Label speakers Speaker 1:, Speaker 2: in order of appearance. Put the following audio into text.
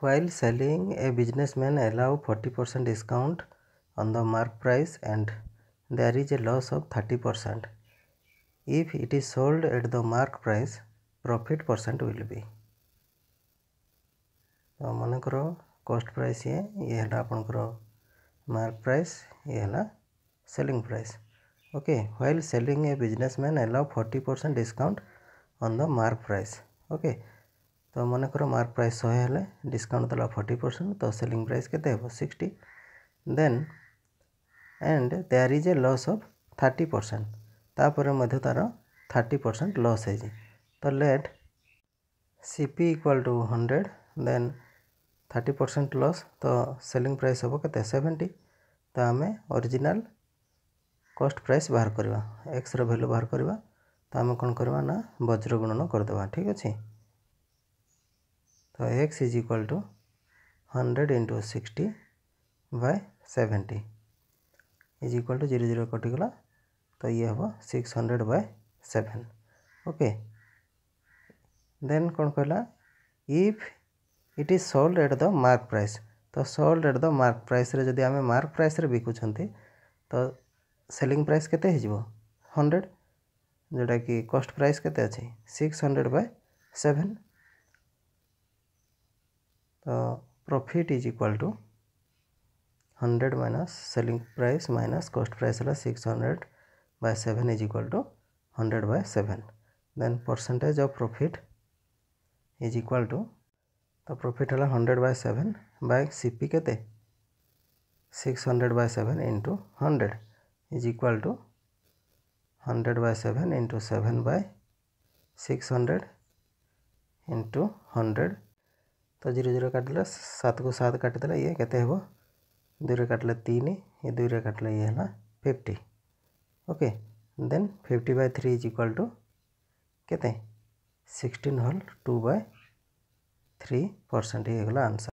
Speaker 1: While selling, a businessman allow 40% discount on the mark price and there is a loss of 30%. If it is sold at the mark price, profit percent will be. तो मनकर cost price ये ये है आपणकर mark price ये है selling price okay well selling a businessman allow allow forty discount on the mark price okay okay. ତ ମନେକର mark price ଶହେ ହେଲେ ଡିସକାଉଣ୍ଟ ଦେଲା ଫର୍ଟି ପରସେଣ୍ଟ ତ ସେଲିଂ ପ୍ରାଇସ୍ କେତେ ହେବ sixty then and there is a loss of thirty percent ତାପରେ ମଧ୍ୟ ତା'ର ଥାର୍ଟି ପରସେଣ୍ଟ ଲସ୍ ହେଇଛି ତ let C P equal to hundred then thirty percent loss ତ ସେଲିଂ ପ୍ରାଇସ୍ ହେବ କେତେ ସେଭେଣ୍ଟି ତ ଆମେ ଅରିଜିନାଲ୍ କଷ୍ଟ ପ୍ରାଇସ୍ ବାହାର କରିବା ଏକ୍ସର ଭ୍ୟାଲ୍ୟୁ ବାହାର କରିବା ତ ଆମେ କ'ଣ କରିବା ନା ବଜ୍ର ଗୁଣନ କରିଦେବା ଠିକ୍ ଅଛି तो X is equal to hundred into sixty by seventy is equal to zero zero कटिगला तो ये हम six hundred by seven okay then कौन कहला if it is sold at the mark price तो sold at the mark price रे जदि आमे मार्क प्राइस रे बिकुछंती तो सेलिंग प्राइस केते हिजबो जोटा कि कॉस्ट प्राइस केते अछि हंड्रेड बाय सेवेन तो profit is equal to hundred minus selling price minus cost price है six hundred by seven is equal to hundred by seven then percentage of profit is equal to तो profit है hundred by seven by CP के six hundred by seven into hundred is equal to hundred by seven into seven by six hundred into hundred तो zero zero काटले सात को सात काटिदेले ये के दुई काटले तीन ये दुई काटले ये है fifty okay then fifty by three is equal to के सिक्सटीन हल टू बाय थ्री परसेंट ये आंसर